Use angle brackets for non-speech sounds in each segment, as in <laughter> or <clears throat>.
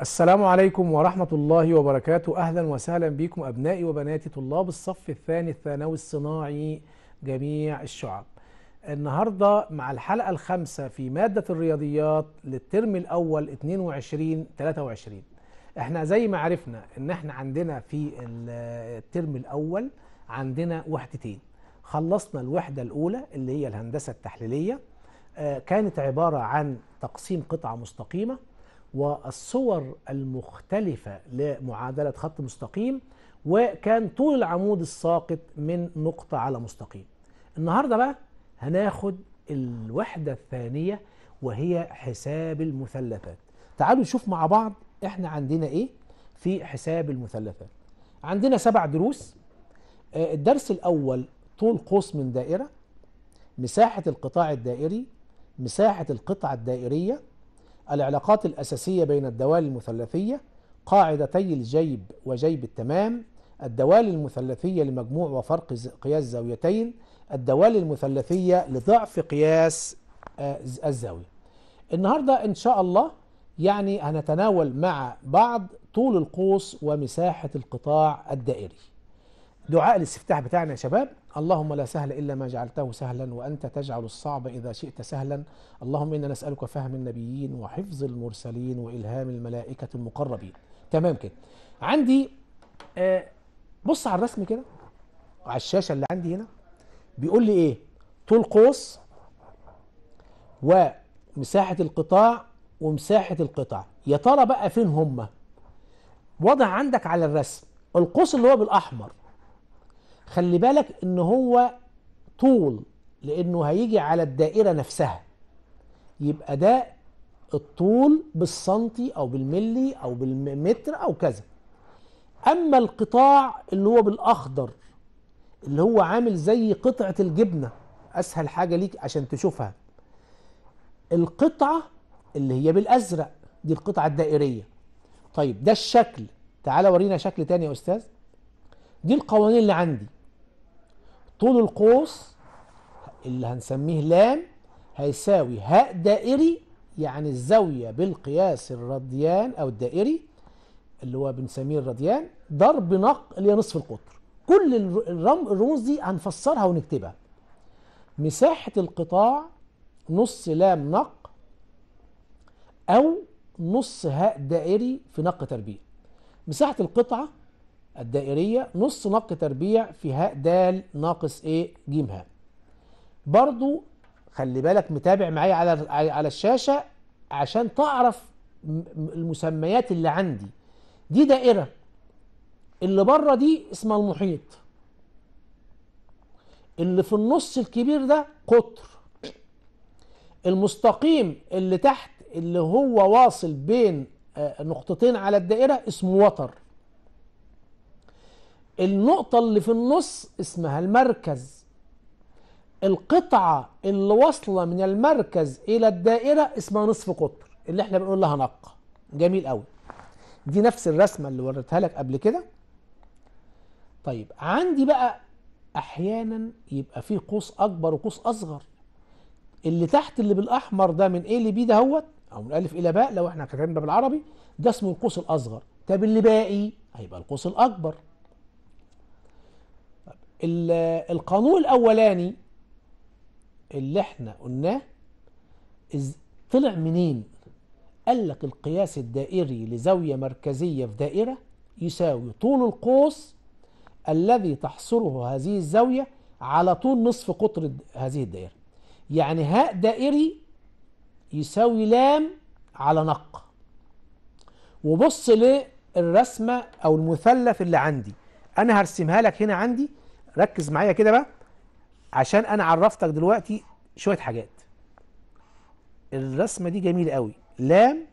السلام عليكم ورحمة الله وبركاته أهلا وسهلا بكم أبنائي وبناتي طلاب الصف الثاني الثانوي الصناعي جميع الشعب النهاردة مع الحلقة الخامسة في مادة الرياضيات للترم الأول 22-23 احنا زي ما عرفنا ان احنا عندنا في الترم الأول عندنا وحدتين خلصنا الوحدة الأولى اللي هي الهندسة التحليلية آه، كانت عبارة عن تقسيم قطعة مستقيمة والصور المختلفة لمعادلة خط مستقيم وكان طول العمود الساقط من نقطة على مستقيم النهاردة بقى هناخد الوحدة الثانية وهي حساب المثلثات تعالوا نشوف مع بعض احنا عندنا ايه في حساب المثلثات عندنا سبع دروس آه، الدرس الأول طول قوس من دائرة مساحة القطاع الدائري مساحة القطعة الدائرية العلاقات الأساسية بين الدوال المثلثية قاعدتي الجيب وجيب التمام الدوال المثلثية لمجموع وفرق قياس زاويتين الدوال المثلثية لضعف قياس آه، الزاوية النهاردة إن شاء الله يعني هنتناول مع بعض طول القوس ومساحة القطاع الدائري دعاء الاستفتاح بتاعنا يا شباب اللهم لا سهل إلا ما جعلته سهلا وأنت تجعل الصعب إذا شئت سهلا اللهم إنا نسألك فهم النبيين وحفظ المرسلين وإلهام الملائكة المقربين تمام كده عندي آه بص على الرسم كده على الشاشة اللي عندي هنا بيقول لي إيه طول قوس ومساحة القطاع ومساحة القطع يا ترى بقى فين هما وضع عندك على الرسم القوس اللي هو بالأحمر خلي بالك ان هو طول لانه هيجي على الدائرة نفسها يبقى ده الطول بالسنتي او بالملي او بالمتر او كذا اما القطاع اللي هو بالاخضر اللي هو عامل زي قطعة الجبنة اسهل حاجة ليك عشان تشوفها القطعة اللي هي بالازرق دي القطعة الدائرية طيب ده الشكل تعال ورينا شكل تاني يا استاذ دي القوانين اللي عندي طول القوس اللي هنسميه لام هيساوي هاء دائري يعني الزاوية بالقياس الراديان أو الدائري اللي هو بنسميه الراديان ضرب نق اللي هي نصف القطر كل الرموز دي هنفسرها ونكتبها مساحة القطاع نص لام نق أو نص هاء دائري في نق تربيع مساحة القطعة الدائرية نص نق تربيع في هاء د ناقص ايه ج ه برضو خلي بالك متابع معايا على على الشاشة عشان تعرف المسميات اللي عندي دي دائرة اللي بره دي اسمها المحيط اللي في النص الكبير ده قطر المستقيم اللي تحت اللي هو واصل بين آه، نقطتين على الدائرة اسمه وتر النقطة اللي في النص اسمها المركز القطعة اللي واصلة من المركز إلى الدائرة اسمها نصف قطر اللي احنا بنقول لها نقة جميل قوي دي نفس الرسمة اللي وريتها لك قبل كده طيب عندي بقى أحيانا يبقى فيه قوس أكبر وقوس أصغر اللي تحت اللي بالأحمر ده من A B ده دهوت أو من ألف إلى باء لو احنا كتبنا بالعربي ده اسمه القوس الأصغر طب اللي باقي هيبقى القوس الأكبر القانون الاولاني اللي احنا قلناه طلع منين قال لك القياس الدائري لزاوية مركزية في دائرة يساوي طول القوس الذي تحصره هذه الزاوية على طول نصف قطر هذه الدائرة يعني هاء دائري يساوي لام على نق وبص للرسمة أو المثلث اللي عندي أنا هرسمها لك هنا عندي ركز معايا كده بقى عشان انا عرفتك دلوقتي شويه حاجات الرسمه دي جميله قوي لام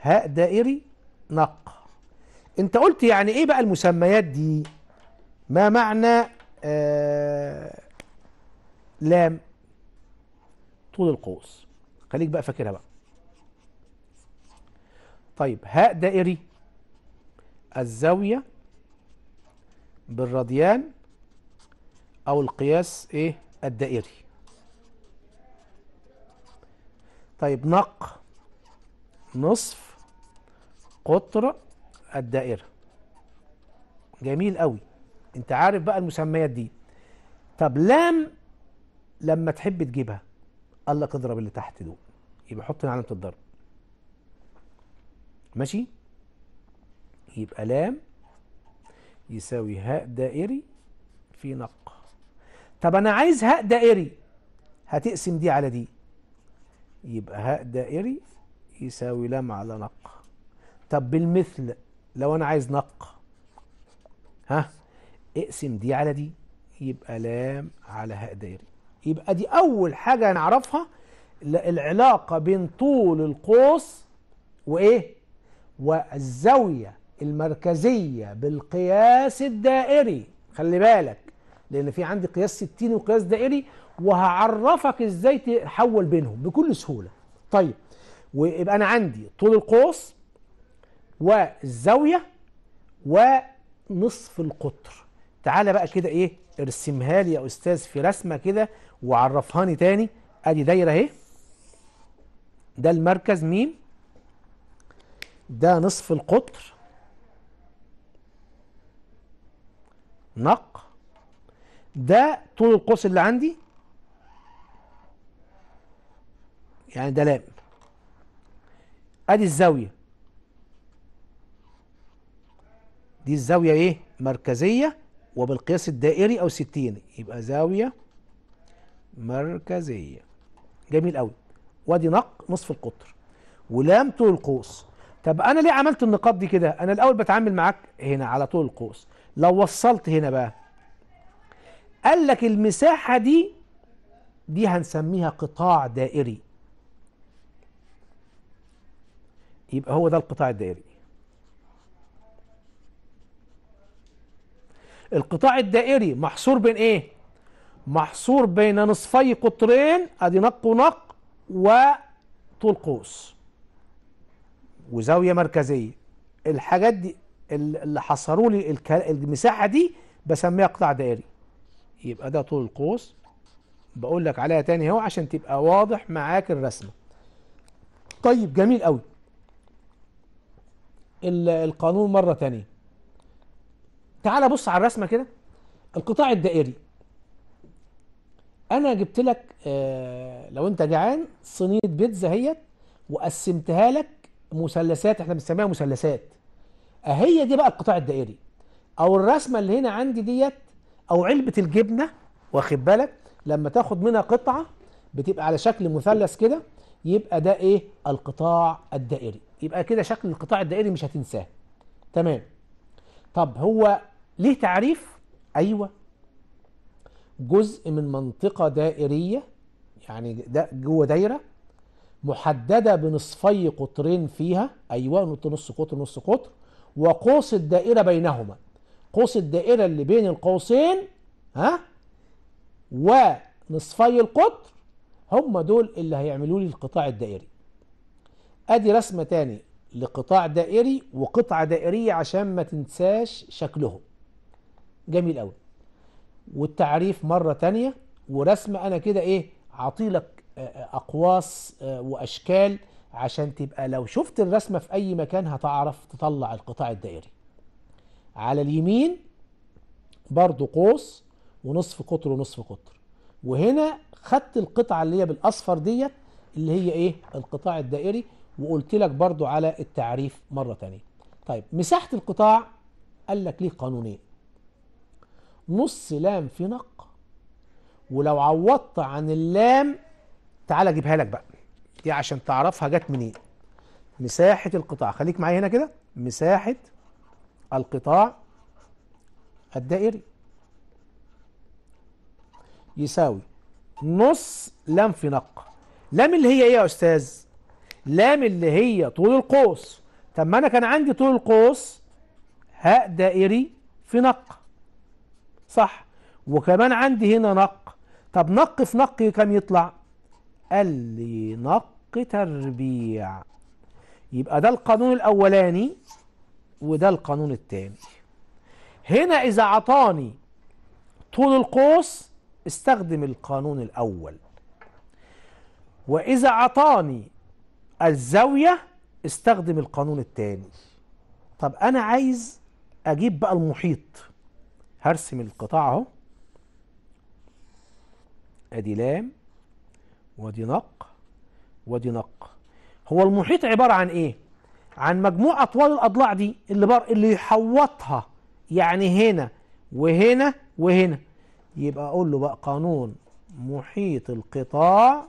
هاء دائري نق انت قلت يعني ايه بقى المسميات دي ما معنى آه لام طول القوس خليك بقى فاكرها بقى طيب هاء دائري الزاوية بالراديان او القياس ايه الدائري طيب نق نصف قطر الدائرة جميل قوي انت عارف بقى المسميات دي طب لام لما تحب تجيبها قال لك اضرب اللي تحت دول يبقى حط علامة الضرب ماشي يبقى لام يساوي هاء دائري في نق طب أنا عايز هاء دائري هتقسم دي على دي يبقى هاء دائري يساوي لام على نق طب بالمثل لو أنا عايز نق ها اقسم دي على دي يبقى لام على هاء دائري يبقى دي أول حاجة هنعرفها العلاقة بين طول القوس وإيه والزاوية المركزية بالقياس الدائري خلي بالك لان في عندي قياس 60 وقياس دائري وهعرفك ازاي تحول بينهم بكل سهوله طيب ويبقى انا عندي طول القوس والزاويه ونصف القطر تعالى بقى كده ايه ارسمها لي يا استاذ في رسمه كده وعرفهاني تاني ادي دايره اهي ده المركز ميم ده نصف القطر نق ده طول القوس اللي عندي يعني ده لام ادي الزاويه دي الزاويه ايه مركزيه وبالقياس الدائري او 60 يبقى زاويه مركزيه جميل قوي وادي نق نصف القطر ولام طول القوس طب انا ليه عملت النقاط دي كده انا الاول بتعامل معاك هنا على طول القوس لو وصلت هنا بقى قال لك المساحة دي دي هنسميها قطاع دائري يبقى هو ده القطاع الدائري القطاع الدائري محصور بين ايه محصور بين نصفي قطرين ادي نق ونق وطول قوس وزاويه مركزيه الحاجات دي اللي حصروا لي المساحه دي بسميها قطاع دائري يبقى ده طول القوس بقول لك عليها تاني اهو عشان تبقى واضح معاك الرسمه طيب جميل قوي القانون مره تانية تعال بص على الرسمه كده القطاع الدائري انا جبت لك آه لو انت جعان صينيه بيتزا اهيت وقسمتها لك مثلثات احنا بنسميها مثلثات اهي دي بقى القطاع الدائري او الرسمه اللي هنا عندي ديت او علبه الجبنه واخد بالك لما تاخد منها قطعه بتبقى على شكل مثلث كده يبقى ده ايه القطاع الدائري يبقى كده شكل القطاع الدائري مش هتنساه تمام طب هو ليه تعريف ايوه جزء من منطقه دائريه يعني ده جوه دايره محدده بنصفي قطرين فيها ايوه نص قطر نص قطر وقوس الدائره بينهما قوس الدائرة اللي بين القوسين ها ونصفي القطر هم دول اللي هيعملوا لي القطاع الدائري ادي رسمة تاني لقطاع دائري وقطعة دائرية عشان ما تنساش شكلهم جميل قوي والتعريف مرة تانية ورسمة انا كده ايه عطيلك آه، آه، اقواس آه، واشكال عشان تبقى لو شفت الرسمة في اي مكان هتعرف تطلع القطاع الدائري على اليمين برضو قوس ونصف قطر ونصف قطر وهنا خدت القطعة اللي هي بالأصفر ديت اللي هي إيه القطاع الدائري وقلت لك برضو على التعريف مرة تانية طيب مساحة القطاع قال لك ليه قانونين نص لام في نق ولو عوضت عن اللام تعالى اجيبها لك بقى دي عشان تعرفها جت منين إيه؟ مساحة القطاع خليك معايا هنا كده مساحة القطاع الدائري يساوي نص لام في نق لام اللي هي ايه يا استاذ لام اللي هي طول القوس طب ما انا كان عندي طول القوس هاء دائري في نق صح وكمان عندي هنا نق طب نق في نق كم يطلع قال لي نق تربيع يبقى ده القانون الاولاني وده القانون التاني هنا إذا عطاني طول القوس استخدم القانون الأول وإذا عطاني الزاوية استخدم القانون التاني طب أنا عايز أجيب بقى المحيط هرسم القطاع أهو أدي لام ودي نق ودي نق هو المحيط عبارة عن إيه؟ عن مجموع أطوال الأضلاع دي اللي بر اللي يحوطها يعني هنا وهنا وهنا يبقى أقول له بقى قانون محيط القطاع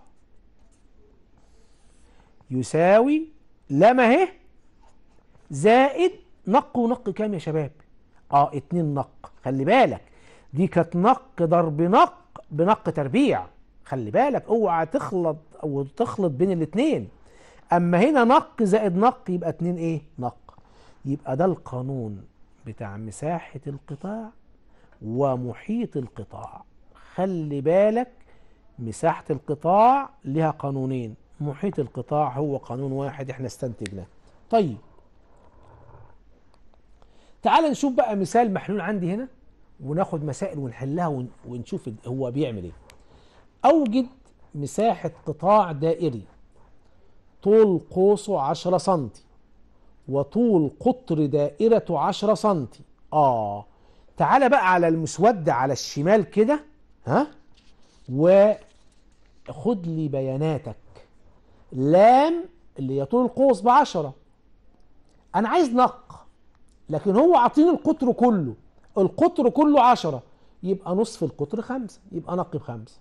يساوي لما اهي زائد نق ونق كام يا شباب اه اتنين نق خلي بالك دي كانت نق ضرب نق بنق تربيع خلي بالك اوعى تخلط او تخلط بين الاتنين اما هنا نق زائد نق يبقى اتنين ايه نق يبقى ده القانون بتاع مساحة القطاع ومحيط القطاع خلي بالك مساحة القطاع لها قانونين محيط القطاع هو قانون واحد احنا استنتجناه طيب تعال نشوف بقى مثال محلول عندي هنا وناخد مسائل ونحلها ونشوف هو بيعمل ايه اوجد مساحة قطاع دائري طول قوسه 10 سم وطول قطر دائرته 10 سم اه تعالى بقى على المسودة على الشمال كده ها وخد لي بياناتك لام اللي هي طول القوس ب 10 أنا عايز نق لكن هو عاطيني القطر كله القطر كله 10 يبقى نصف القطر خمسة يبقى نق بخمسة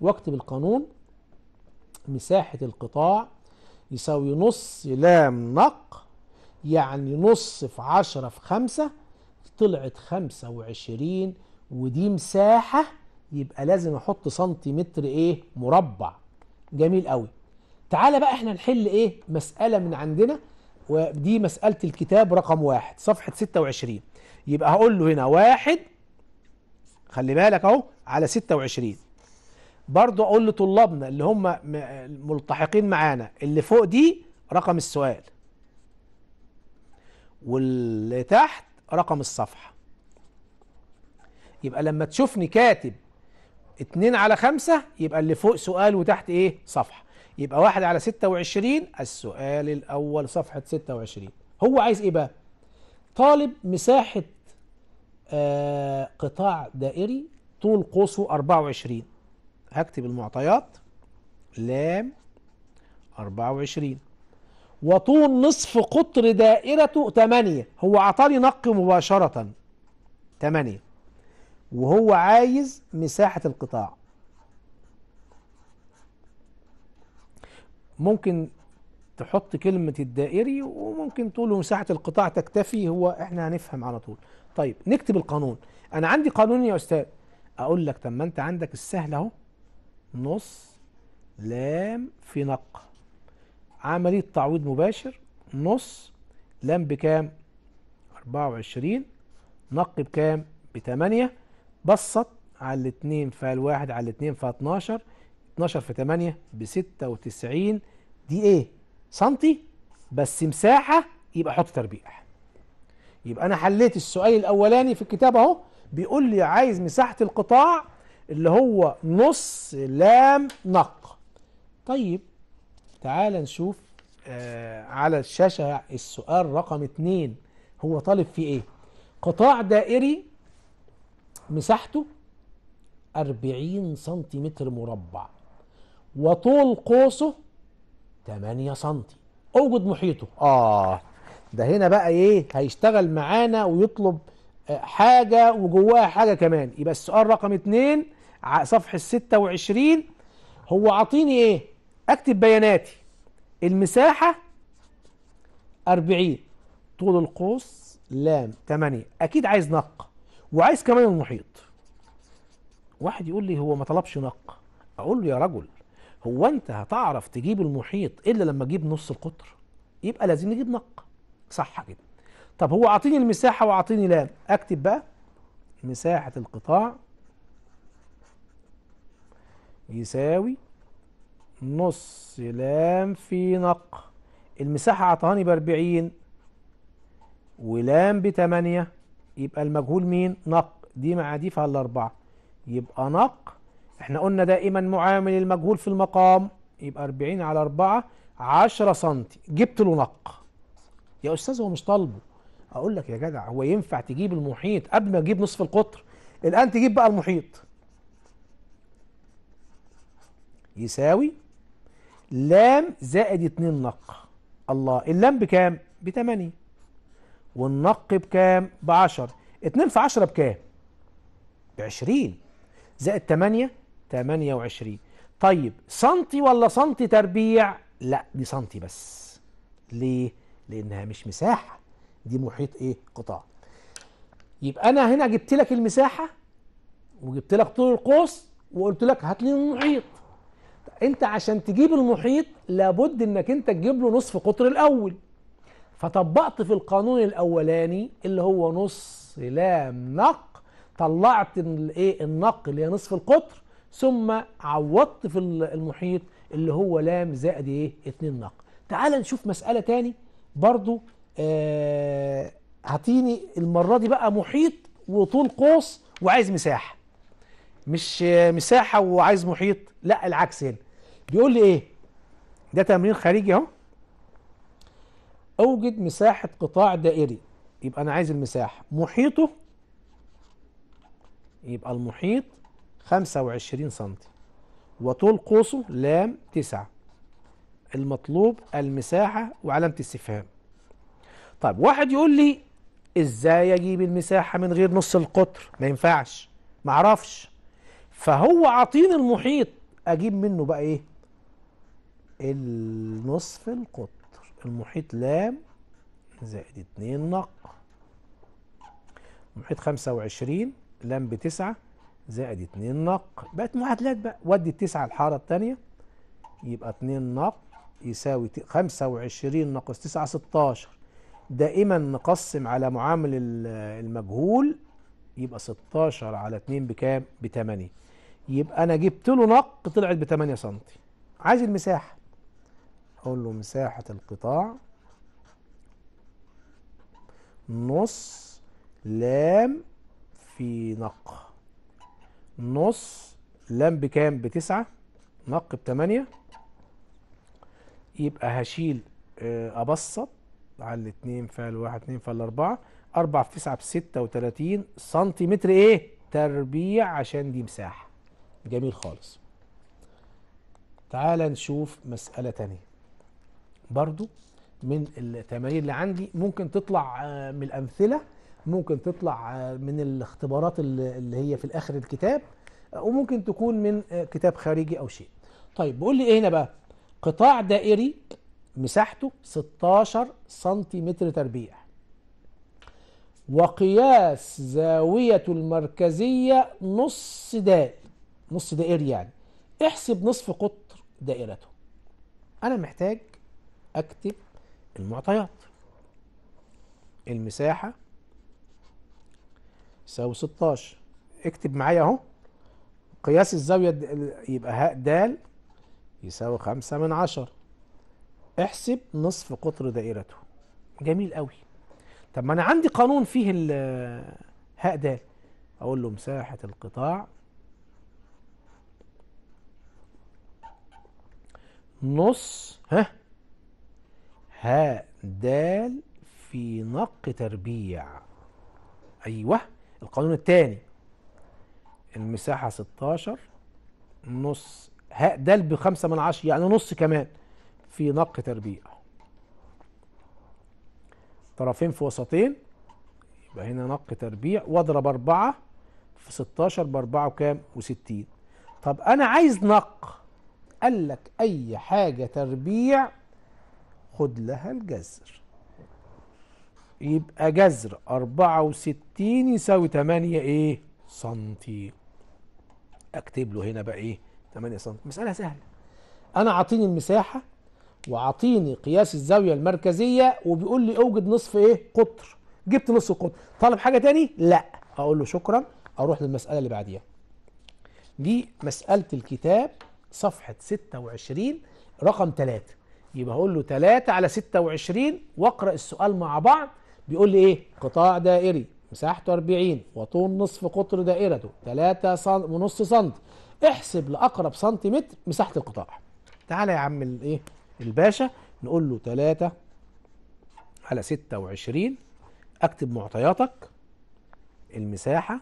واكتب القانون مساحة القطاع يساوي نص لام نق يعني نص في عشرة في خمسة طلعت خمسة وعشرين ودي مساحة يبقى لازم احط سنتيمتر ايه مربع جميل قوي تعالى بقى احنا نحل ايه مسألة من عندنا ودي مسألة الكتاب رقم واحد صفحة 26 يبقى هقول له هنا واحد خلي بالك اهو على 26 برضو اقول لطلابنا اللي هم ملتحقين معانا اللي فوق دي رقم السؤال واللي تحت رقم الصفحه يبقى لما تشوفني كاتب 2 على 5 يبقى اللي فوق سؤال وتحت ايه صفحه يبقى 1 على 26 السؤال الاول صفحه 26 هو عايز ايه بقى طالب مساحه آه قطاع دائري طول قوسه 24 هكتب المعطيات لام 24 وطول نصف قطر دائرته 8 هو عطاني نق مباشرة 8 وهو عايز مساحة القطاع ممكن تحط كلمة الدائري وممكن تقول مساحة القطاع تكتفي هو احنا هنفهم على طول طيب نكتب القانون انا عندي قانون يا استاذ اقول لك طب ما انت عندك السهل اهو نص لام في نق عملية تعويض مباشر نص لام بكام 24 نق بكام ب 8 بسط على الاتنين فالواحد على الاتنين 12 12 في 8 ب 96 دي ايه سنتي بس مساحة يبقى حط تربيع يبقى انا حليت السؤال الاولاني في الكتاب اهو بيقول لي عايز مساحة القطاع اللي هو نص لام نق طيب تعال نشوف آه على الشاشة السؤال رقم اتنين هو طالب فيه ايه قطاع دائري مساحته 40 سنتيمتر مربع وطول قوسه 8 سنتي اوجد محيطه اه ده هنا بقى ايه هيشتغل معانا ويطلب آه، حاجة وجواها حاجة كمان يبقى السؤال رقم اتنين صفحة 26 هو عطيني ايه اكتب بياناتي المساحة 40 طول القوس لام 8 اكيد عايز نق وعايز كمان المحيط واحد يقول لي هو ما طلبش نق اقول له يا رجل هو انت هتعرف تجيب المحيط الا لما تجيب نص القطر يبقى لازم نجيب نق صح كده طب هو اعطيني المساحه واعطيني لام اكتب بقى مساحه القطاع يساوي نص لام في نق المساحة عطاني بأربعين ولام بتمانية يبقى المجهول مين نق دي مع دي الأربعة يبقى نق احنا قلنا دائما معامل المجهول في المقام يبقى 40 على 4 10 سنتي جبت له نق يا استاذ هو مش طالبه اقول لك يا جدع هو ينفع تجيب المحيط قبل ما تجيب نصف القطر الان تجيب بقى المحيط يساوي لام زائد 2 نق الله اللام بكام ب 8 والنق بكام ب 10 2 في 10 بكام ب 20 زائد 8 28 طيب سنتي ولا سنتي تربيع لا دي سنتي بس ليه لانها مش مساحه دي محيط ايه قطاع يبقى انا هنا جبت لك المساحه وجبت لك طول القوس وقلت لك هات لي المحيط انت عشان تجيب المحيط لابد انك انت تجيب له نصف قطر الاول فطبقت في القانون الاولاني اللي هو نص لام نق طلعت الايه النق اللي هي نصف القطر ثم عوضت في المحيط اللي هو لام زائد ايه اتنين نق تعال نشوف مسألة تاني برضو آه المرة دي بقى محيط وطول قوس وعايز مساحة مش مساحه وعايز محيط لا العكس هنا بيقول لي ايه ده تمرين خارجي اهو اوجد مساحه قطاع دائري يبقى انا عايز المساحه محيطه يبقى المحيط 25 سم وطول قوسه لام 9 المطلوب المساحه وعلامه استفهام طيب واحد يقول لي ازاي اجيب المساحه من غير نص القطر ما ينفعش معرفش فهو عطين المحيط اجيب منه بقى ايه النصف القطر المحيط لام زائد اتنين نق محيط خمسة وعشرين لام بتسعة زائد اتنين نق بقت معادلات بقى ودي التسعة الحارة التانية يبقى اتنين نق يساوي خمسة وعشرين ناقص تسعة ستاشر دائما نقسم على معامل المجهول يبقى ستاشر على اتنين بكام؟ بتمانية يبقى انا جبت له نق طلعت ب 8 سم عايز المساحه اقول له مساحه القطاع نص لام في نق نص لام بكام بتسعة نق بتمانية يبقى هشيل آه، أبسط على الاتنين فال واحد اتنين فال أربعة أربعة في تسعة بستة وتلاتين سنتيمتر إيه تربيع عشان دي مساحة جميل خالص تعال نشوف مسألة تانية برضو من التمارين اللي عندي ممكن تطلع آه، من الأمثلة ممكن تطلع آه، من الاختبارات اللي هي في الآخر الكتاب وممكن تكون من آه، كتاب خارجي أو شيء طيب بقول لي إيه هنا بقى قطاع دائري مساحته 16 سنتيمتر تربيع وقياس زاوية المركزية نص دائري نص دائري يعني احسب نصف قطر دائرته انا محتاج اكتب المعطيات المساحة تساوي 16 اكتب معايا اهو قياس الزاوية يبقى هاء د يساوي 5 من 10 احسب نصف قطر دائرته جميل قوي طب ما انا عندي قانون فيه هاء د اقول له مساحة القطاع نص ها ها دال في نق تربيع ايوه القانون الثاني المساحة 16 نص هاء دال بخمسة من عشرة يعني نص كمان في نق تربيع طرفين في وسطين يبقى هنا نق تربيع واضرب أربعة في 16 بأربعة وكام و و60 طب أنا عايز نق قال لك أي حاجة تربيع خد لها الجذر يبقى جذر أربعة وستين يساوي تمانية إيه سنتي أكتب له هنا بقى إيه تمانية سنتي مسألة سهلة أنا عاطيني المساحة وعاطيني قياس الزاوية المركزية وبيقول لي أوجد نصف إيه قطر جبت نصف القطر طالب حاجة تاني لا أقول له شكرا أروح للمسألة اللي بعديها دي مسألة الكتاب صفحة 26 رقم 3 يبقى هقول له 3 على 26 واقرأ السؤال مع بعض بيقول لي ايه قطاع دائري مساحته 40 وطول نصف قطر دائرته 3 ونص سم احسب لأقرب سنتيمتر مساحة القطاع تعالى يا عم الايه الباشا نقول له 3 على 26 اكتب معطياتك المساحة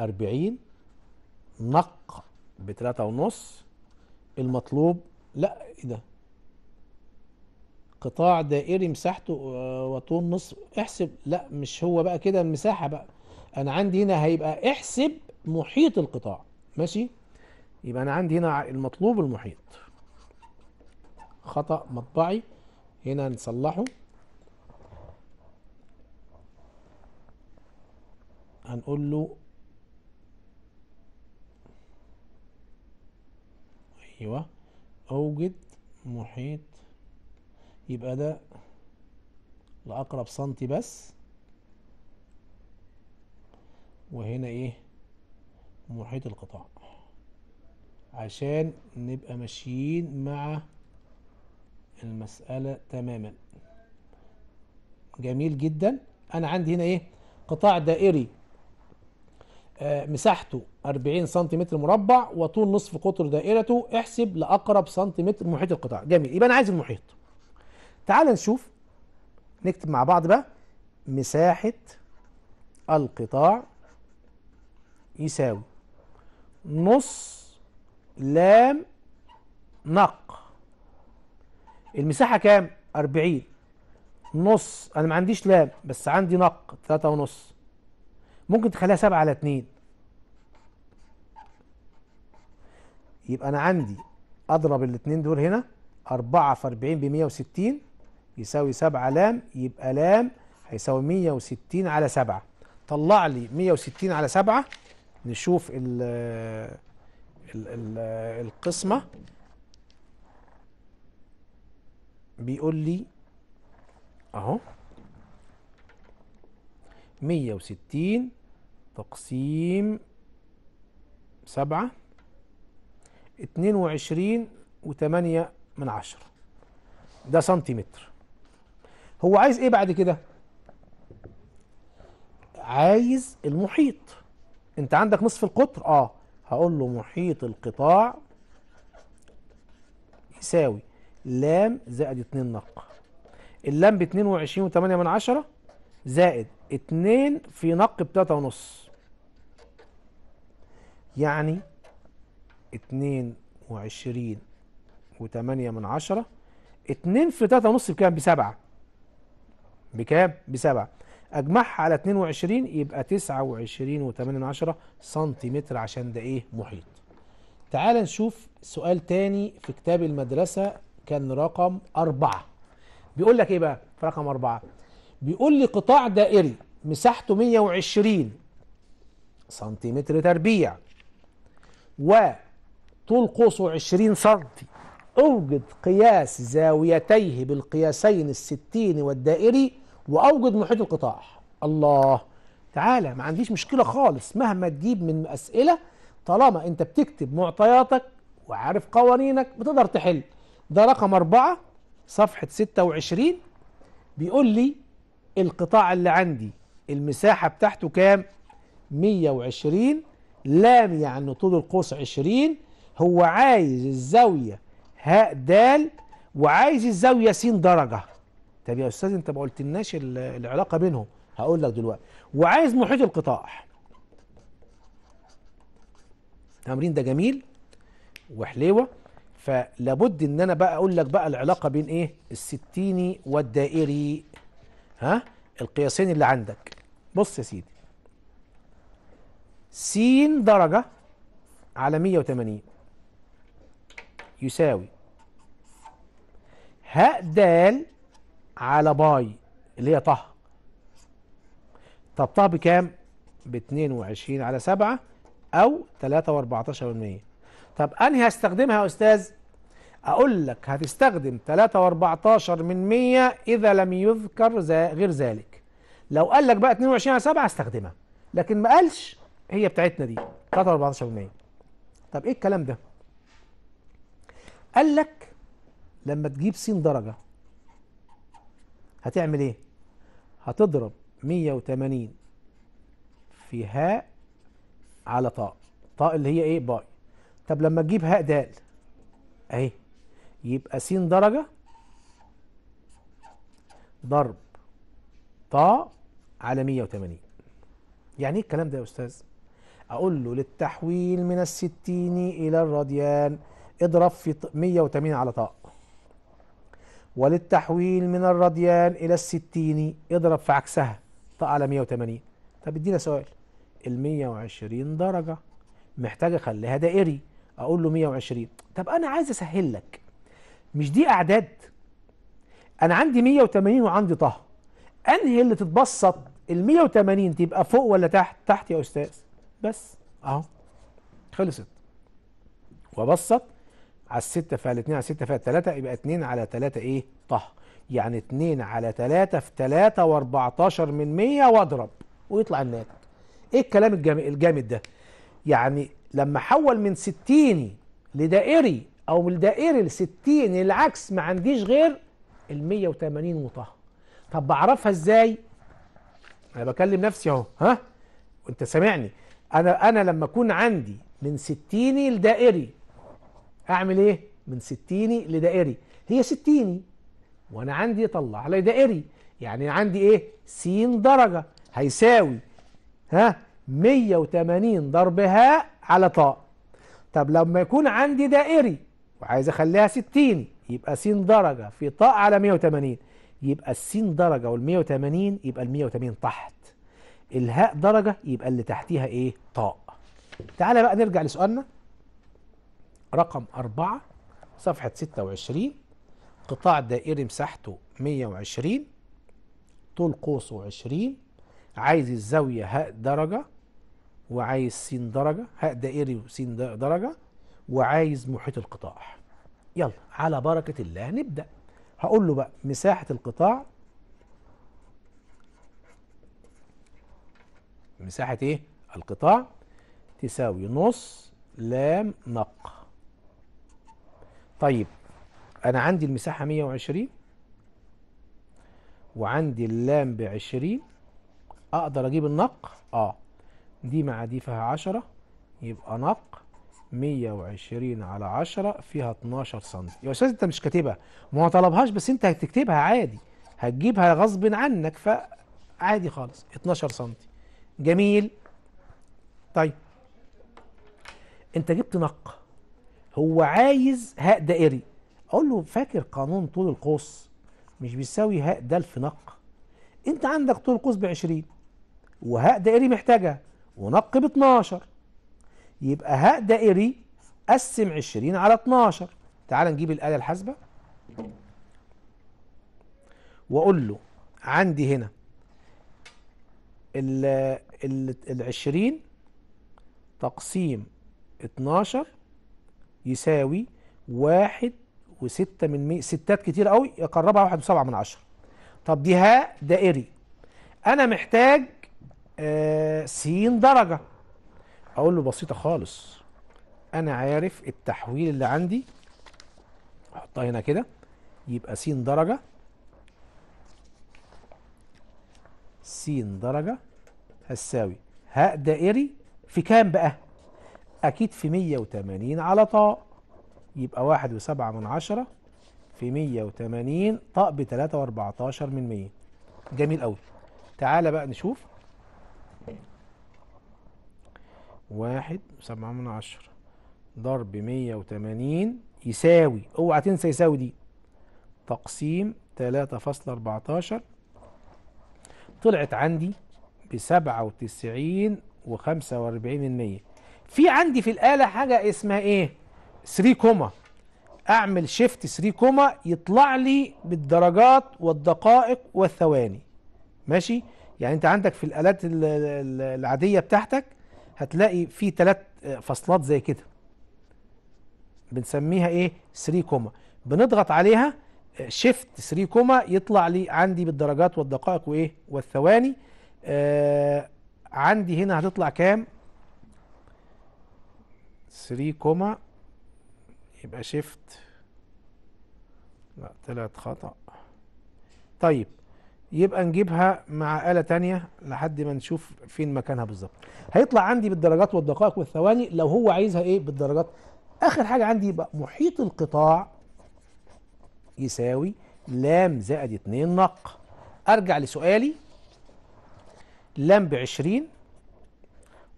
40 نق بتلاتة ونص المطلوب لا ايه ده قطاع دائري مساحته آه، وطول نص احسب لا مش هو بقى كده المساحة بقى انا عندي هنا هيبقى احسب محيط القطاع ماشي يبقى انا عندي هنا المطلوب المحيط خطأ مطبعي هنا نصلحه هنقول له ايوه اوجد محيط يبقى ده لأقرب سنتي بس وهنا ايه محيط القطاع عشان نبقى ماشيين مع المسألة تماما جميل جدا انا عندي هنا ايه قطاع دائري آه، مساحته 40 سنتيمتر مربع وطول نصف قطر دائرته احسب لاقرب سنتيمتر محيط القطاع جميل يبقى انا عايز المحيط تعال نشوف نكتب مع بعض بقى مساحة القطاع يساوي نص لام نق المساحة كام؟ 40 نص أنا ما عنديش لام بس عندي نق 3 ونص ممكن تخليها 7 على 2 يبقى انا عندي اضرب الاثنين دول هنا 4 في 40 ب 160 يساوي 7 لام يبقى لام هيساوي 160 على 7 طلع لي 160 على 7 نشوف ال ال ال القسمة بيقول لي اهو 160 تقسيم 7 اتنين وعشرين وتمانية من عشرة ده سنتيمتر هو عايز ايه بعد كده عايز المحيط انت عندك نصف القطر اه هقول له محيط القطاع يساوي لام زائد 2 نق اللام ب 22 و8 من 10 زائد 2 في نق ب ونص يعني 22 و8 من 10 2 في 3 ونص بكام بسبعة بكام بسبعة اجمعها على 22 يبقى 29 و8 من 10 سنتيمتر عشان ده ايه محيط تعال نشوف سؤال تاني في كتاب المدرسة كان رقم أربعة بيقول لك ايه بقى في رقم أربعة بيقول لي قطاع دائري مساحته 120 سنتيمتر تربيع وطول قوسه 20 سنتي اوجد قياس زاويتيه بالقياسين الستين والدائري واوجد محيط القطاع الله تعالى ما عنديش مشكله خالص مهما تجيب من اسئله طالما انت بتكتب معطياتك وعارف قوانينك بتقدر تحل ده رقم أربعة صفحة 26 بيقول لي القطاع اللي عندي المساحة بتاعته كام 120 لام يعني طول القوس 20 هو عايز الزاوية هاء د وعايز الزاوية س درجة طب يا أستاذ أنت ما قلتلناش العلاقة بينهم هقول لك دلوقتي وعايز محيط القطاع التمرين ده جميل وحليوة فلابد ان انا بقى اقول لك بقى العلاقة بين ايه الستيني والدائري ها القياسين اللي عندك بص يا سيدي س درجة على 180 يساوي ه د على باي اللي هي طه طب طه بكام؟ ب 22 على 7 أو 3 و14 طب أنهي هستخدمها يا أستاذ؟ أقول لك هتستخدم 3.14 من 100 إذا لم يذكر غير ذلك لو قال لك بقى 22 على 7 استخدمها لكن ما قالش هي بتاعتنا دي 3.14 من 100 طب إيه الكلام ده؟ قال لك لما تجيب س درجة هتعمل إيه؟ هتضرب 180 في هاء على طاء طاء اللي هي إيه؟ باي طب لما تجيب هاء دال اهي يبقى س درجة ضرب طاء على 180 يعني ايه الكلام ده يا استاذ اقول له للتحويل من الستين الى الراديان اضرب في 180 على طاء وللتحويل من الراديان الى الستين اضرب في عكسها طاء على 180 طب ادينا سؤال ال 120 درجة محتاج اخليها دائري اقول له 120 طب انا عايز اسهل لك مش دي اعداد انا عندي 180 وعندي طه انهي اللي تتبسط ال 180 تبقى فوق ولا تحت تحت يا استاذ بس اهو خلصت وابسط على الستة فعل 2 على الستة فعل 3 يبقى 2 على 3 ايه طه يعني 2 على 3 في 3 و14 من 100 واضرب ويطلع الناتج ايه الكلام الجامد ده يعني لما حول من 60 لدائري او الدائري ال 60 العكس ما عنديش غير ال 180 مطهر طب بعرفها ازاي انا بكلم نفسي اهو ها وانت سامعني انا انا لما اكون عندي من 60 لدائري اعمل ايه من 60 لدائري هي 60 وانا عندي طلع لي دائري يعني عندي ايه س درجه هيساوي ها 180 ضربها على طاء طب لما يكون عندي دائري وعايز اخليها 60 يبقى س درجة في طاء على 180 يبقى الس درجة وال 180 يبقى ال 180 تحت الهاء درجة يبقى اللي تحتيها ايه طاء تعالى بقى نرجع لسؤالنا رقم 4 صفحة 26 قطاع دائري مساحته 120 طول قوسه 20 عايز الزاوية هاء درجة وعايز س درجة هاء دائري وس درجة وعايز محيط القطاع يلا على بركة الله نبدأ هقول له بقى مساحة القطاع مساحة ايه القطاع تساوي نص لام نق طيب انا عندي المساحة 120 وعندي اللام ب 20 اقدر اجيب النق اه دي مع دي فيها 10 يبقى نق 120 على 10 فيها 12 سم يا استاذ انت مش كاتبها ما هو طلبهاش بس انت هتكتبها عادي هتجيبها غصب عنك فعادي خالص 12 سم جميل طيب انت جبت نق هو عايز هاء دائري اقول له فاكر قانون طول القوس مش بيساوي هاء دال في نق انت عندك طول القوس ب 20 وهاء دائري محتاجها ونق ب 12 يبقى هاء دائري قسم 20 على 12 تعال نجيب الآلة الحاسبة وأقول له عندي هنا ال ال 20 تقسيم 12 يساوي واحد وستة من مية ستات كتير قوي يقربها واحد وسبعة من عشرة طب دي هاء دائري أنا محتاج آه سين درجة اقول له بسيطه خالص انا عارف التحويل اللي عندي احطها هنا كده يبقى س درجه س درجه هتساوي ه دائري في كام بقى اكيد في 180 على طاء يبقى واحد وسبعة من عشرة في 180 طاء ب 3 و14 من 100 جميل قوي تعالى بقى نشوف واحد سبعة من عشرة ضرب مية وتمانين يساوي اوعى تنسى يساوي دي تقسيم تلاتة فاصلة أربعتاشر طلعت عندي بسبعة وتسعين وخمسة وأربعين من مية في عندي في الآلة حاجة اسمها إيه؟ 3 كوما أعمل شيفت 3 كوما يطلع لي بالدرجات والدقائق والثواني ماشي؟ يعني أنت عندك في الآلات العادية بتاعتك هتلاقي في ثلاث فصلات زي كده بنسميها ايه 3 كوما بنضغط عليها شيفت 3 كوما يطلع لي عندي بالدرجات والدقائق وايه والثواني آه عندي هنا هتطلع كام 3 كوما يبقى شيفت لا طلعت خطأ طيب يبقى نجيبها مع آلة تانية لحد ما نشوف فين مكانها بالظبط هيطلع عندي بالدرجات والدقائق والثواني لو هو عايزها ايه بالدرجات اخر حاجة عندي يبقى محيط القطاع يساوي لام زائد 2 نق ارجع لسؤالي لام ب 20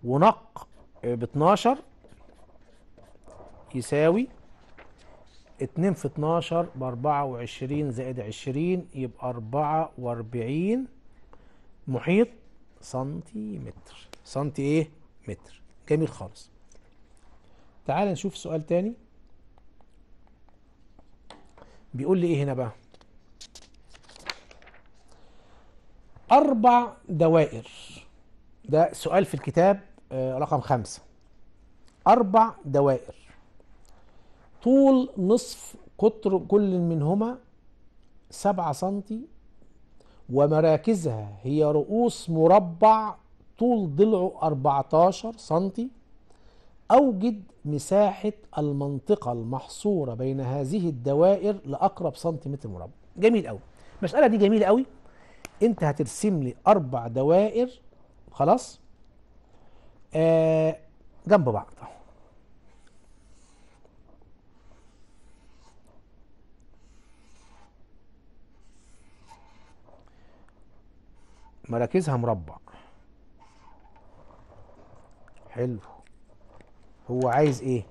ونق ب 12 يساوي 2 في 12 ب 24 زائد 20 يبقى 44 محيط سنتيمتر سنتي ايه؟ متر جميل خالص تعال نشوف سؤال تاني بيقول لي ايه هنا بقى أربع دوائر ده سؤال في الكتاب آه، رقم خمسة أربع دوائر طول نصف قطر كل منهما سبعة سنتي ومراكزها هي رؤوس مربع طول ضلعه 14 سنتي أوجد مساحة المنطقة المحصورة بين هذه الدوائر لأقرب سنتيمتر مربع جميل قوي المسألة دي جميلة قوي أنت هترسم لي أربع دوائر خلاص آه جنب بعض مراكزها مربع حلو هو عايز ايه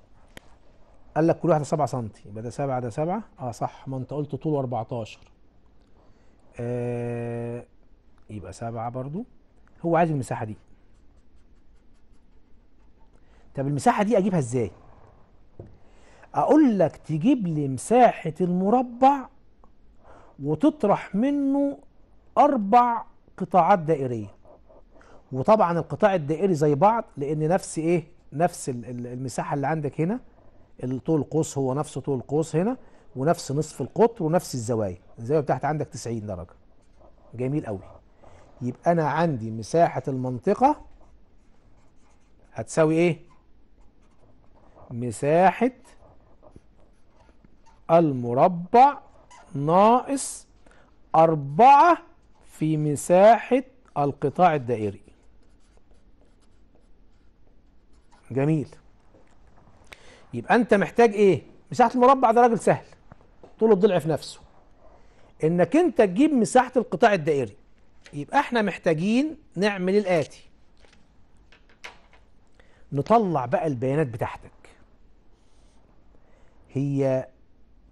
قال لك كل واحده 7 سم يبقى ده 7 ده 7 اه صح ما انت قلت طول 14 آه يبقى 7 برضو هو عايز المساحه دي طب المساحه دي اجيبها ازاي اقول لك تجيب لي مساحه المربع وتطرح منه اربع قطاعات دائرية وطبعا القطاع الدائري زي بعض لأن نفس إيه نفس المساحة اللي عندك هنا طول القوس هو نفس طول القوس هنا ونفس نصف القطر ونفس الزوايا الزاوية بتاعت عندك 90 درجة جميل قوي يبقى أنا عندي مساحة المنطقة هتساوي إيه مساحة المربع ناقص أربعة في مساحة القطاع الدائري جميل يبقى انت محتاج ايه مساحة المربع ده راجل سهل طول الضلع في نفسه انك انت تجيب مساحة القطاع الدائري يبقى احنا محتاجين نعمل الاتي نطلع بقى البيانات بتاعتك هي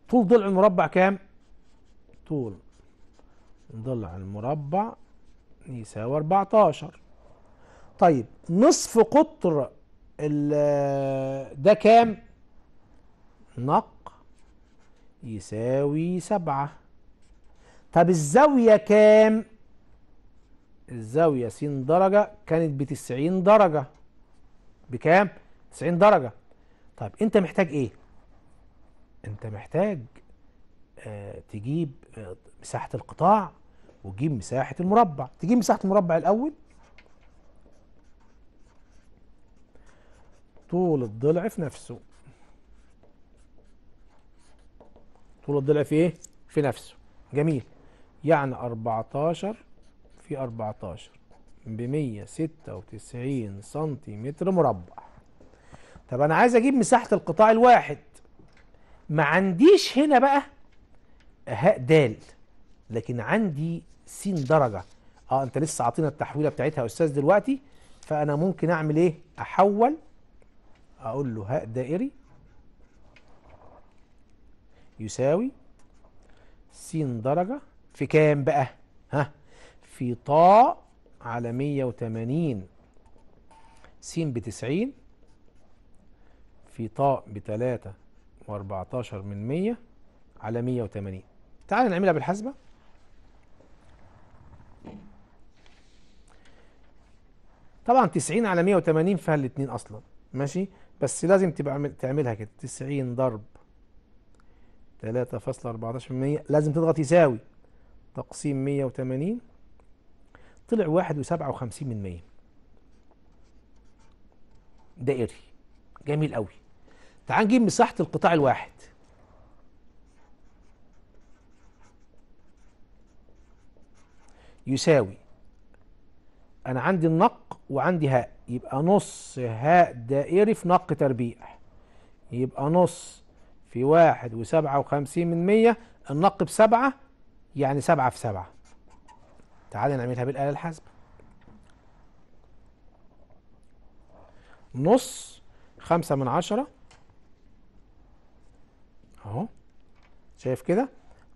طول ضلع المربع كام طول ضلع المربع يساوي 14 طيب نصف قطر ده كام نق يساوي سبعة طب الزاوية كام الزاوية س درجة كانت بتسعين درجة بكام تسعين درجة طيب انت محتاج ايه انت محتاج آه، تجيب آه، مساحة القطاع وتجيب مساحة المربع تجيب مساحة المربع الأول طول الضلع في نفسه طول الضلع في ايه؟ في نفسه جميل يعني 14 في 14 ب 196 سنتيمتر مربع طب انا عايز اجيب مساحة القطاع الواحد ما عنديش هنا بقى هاء دال لكن عندي س درجه اه انت لسه عاطينا التحويله بتاعتها يا استاذ دلوقتي فانا ممكن اعمل ايه احول اقول له هاء دائري يساوي س درجه في كام بقى ها في طاء على 180 س ب 90 في طاء ب 3 و14 من 100 على 180 تعال نعملها بالحاسبه طبعا 90 على 180 فيها الاثنين اصلا ماشي بس لازم تبقى تعملها كده 90 ضرب 3.14% لازم تضغط يساوي تقسيم 180 طلع 1.57 من 100 دائري جميل قوي تعال نجيب مساحة القطاع الواحد يساوي انا عندي النق وعندي هاء يبقى نص هاء دائري في نق تربيع يبقى نص في واحد وسبعة وخمسين من مية النق بسبعة يعني سبعة في سبعة تعالى نعملها بالآلة الحاسبة نص خمسة من عشرة اهو شايف كده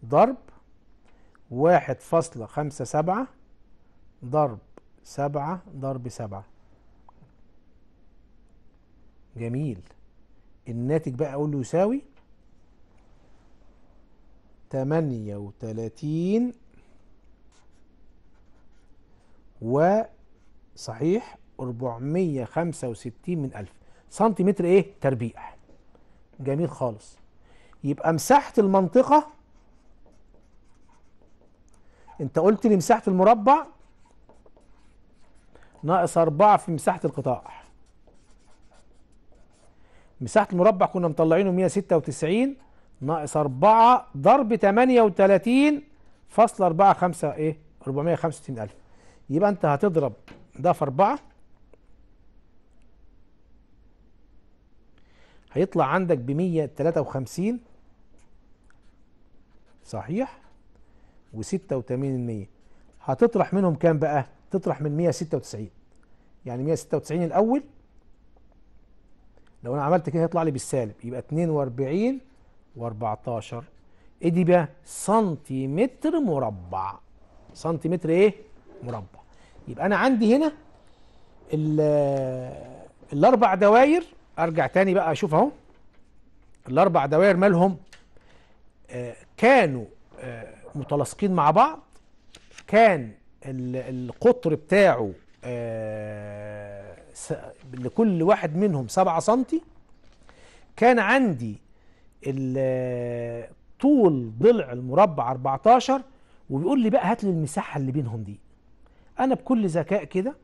ضرب واحد فاصلة خمسة سبعة ضرب سبعة ضرب سبعة جميل الناتج بقى أقول له يساوي تمانية وتلاتين وصحيح أربعمية خمسة وستين من ألف سنتيمتر إيه تربيع جميل خالص يبقى مساحة المنطقة أنت قلت لي مساحة المربع ناقص 4 في مساحة القطاع مساحة المربع كنا مطلعينه 196 ناقص 4 ضرب 38 فاصل 4 5 ايه 465 ألف يبقى أنت هتضرب ده في 4 هيطلع عندك ب 153 صحيح و 86 هتطرح منهم كام بقى؟ تطرح من 196 يعني 196 الاول لو انا عملت كده هيطلع لي بالسالب يبقى 42 و14 ايه دي بقى سنتيمتر مربع سنتيمتر ايه مربع يبقى انا عندي هنا آه، الاربع دواير ارجع تاني بقى اشوف اهو الاربع دواير مالهم آه كانوا آه متلاصقين مع بعض كان القطر بتاعه آه، لكل واحد منهم 7 سنتي كان عندي طول ضلع المربع 14 وبيقول لي بقى هات لي المساحه اللي بينهم دي انا بكل ذكاء كده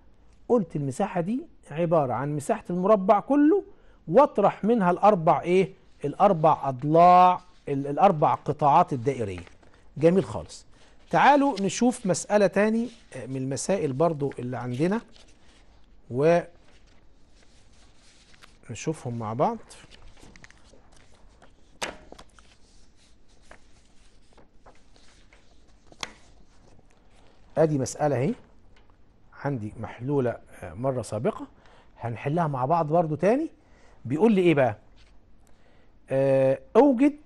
قلت المساحه دي عباره عن مساحه المربع كله واطرح منها الاربع ايه الاربع اضلاع الاربع قطاعات الدائريه جميل خالص تعالوا نشوف مسألة تاني آه، من المسائل برضو اللي عندنا و نشوفهم مع بعض ادي مسألة اهي عندي محلولة آه، مرة سابقة هنحلها مع بعض برضو تاني بيقول لي ايه بقى اه اوجد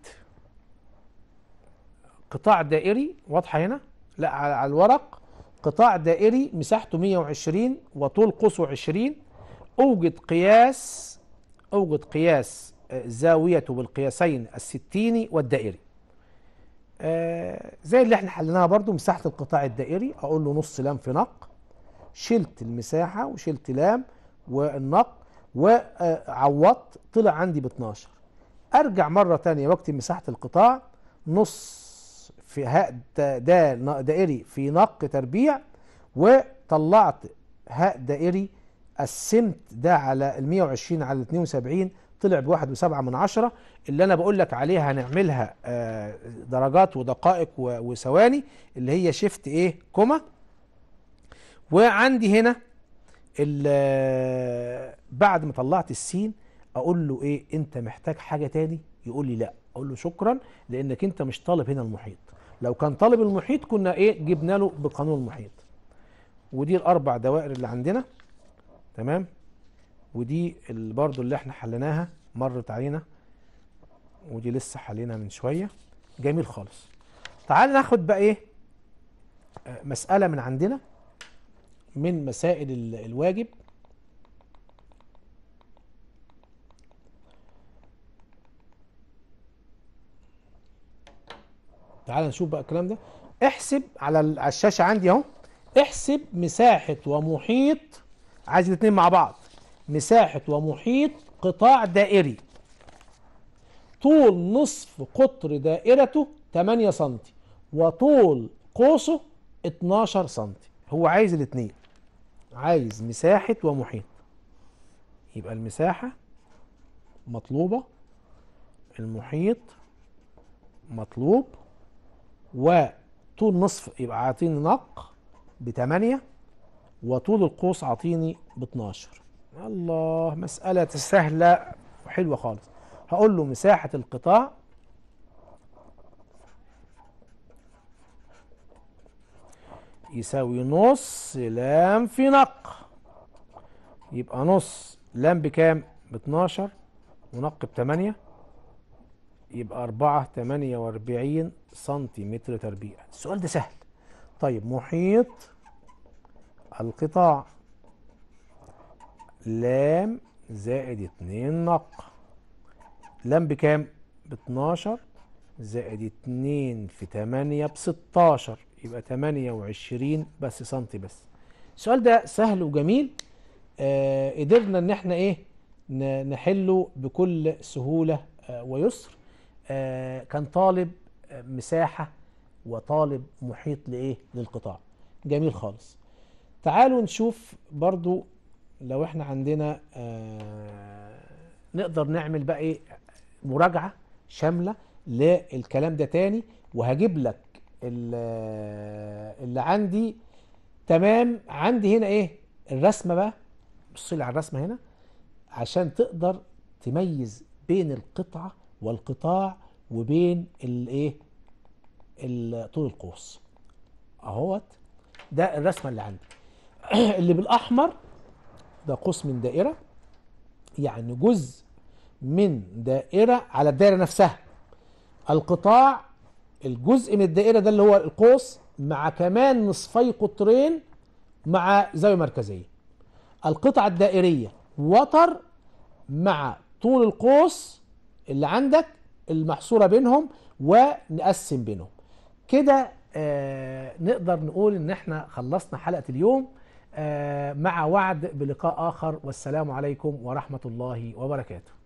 قطاع دائري واضحه هنا لا على الورق قطاع دائري مساحته 120 وطول قوسه 20 اوجد قياس اوجد قياس آه، زاويته بالقياسين الستيني والدائري آه زي اللي احنا حليناها برضو مساحة القطاع الدائري اقول له نص لام في نق شلت المساحة وشلت لام والنق وعوضت طلع عندي ب 12 ارجع مرة تانية واكتب مساحة القطاع نص في هاء دال دائري في نق تربيع وطلعت هاء دائري قسمت ده على ال 120 على ال 72 طلع ب 1.7 من عشرة اللي أنا بقول لك عليها هنعملها آه، درجات ودقائق وثواني اللي هي شيفت إيه كوما وعندي هنا آه، بعد ما طلعت السين أقول له إيه أنت محتاج حاجة تاني يقول لي لا أقول له شكرا لأنك أنت مش طالب هنا المحيط لو كان طالب المحيط كنا ايه جبنا له بقانون المحيط ودي الاربع دوائر اللي عندنا تمام ودي برضو اللي احنا حليناها مرت علينا ودي لسه حلينا من شويه جميل خالص تعال ناخد بقى ايه آه، مساله من عندنا من مسائل الواجب تعال نشوف بقى الكلام ده احسب على الشاشه عندي اهو احسب مساحه ومحيط عايز الاثنين مع بعض مساحه ومحيط قطاع دائري طول نصف قطر دائرته 8 سم وطول قوسه 12 سم هو عايز الاثنين عايز مساحه ومحيط يبقى المساحه مطلوبه المحيط مطلوب وطول نصف يبقى عاطيني نق ب 8 وطول القوس عاطيني ب 12 الله مسألة سهلة وحلوة خالص هقول له مساحة القطاع يساوي نص لام في نق يبقى نص لام بكام؟ ب 12 ونق ب 8 يبقى 4 48 سنتيمتر تربيع السؤال ده سهل طيب محيط القطاع لام زائد 2 نق لام بكام؟ ب 12 زائد 2 في 8 ب 16 يبقى 28 بس سنتي بس السؤال ده سهل وجميل آه قدرنا ان احنا ايه نحله بكل سهولة آه ويسر آه، كان طالب مساحة وطالب محيط لإيه للقطاع جميل خالص تعالوا نشوف برضو لو احنا عندنا آه، نقدر نعمل بقى ايه مراجعة شاملة للكلام ده تاني وهجيب لك آه، اللي عندي تمام عندي هنا ايه الرسمة بقى بصي على الرسمة هنا عشان تقدر تميز بين القطعة والقطاع وبين الايه طول القوس اهوت ده الرسمه اللي عندي <clears throat> اللي بالاحمر ده قوس من دائره يعني جزء من دائره على الدائره نفسها القطاع الجزء من الدائره ده اللي هو القوس مع كمان نصفي قطرين مع زاويه مركزيه القطعه الدائريه وتر مع طول القوس اللي عندك المحصورة بينهم ونقسم بينهم كده آه نقدر نقول ان احنا خلصنا حلقة اليوم آه مع وعد بلقاء آخر والسلام عليكم ورحمة الله وبركاته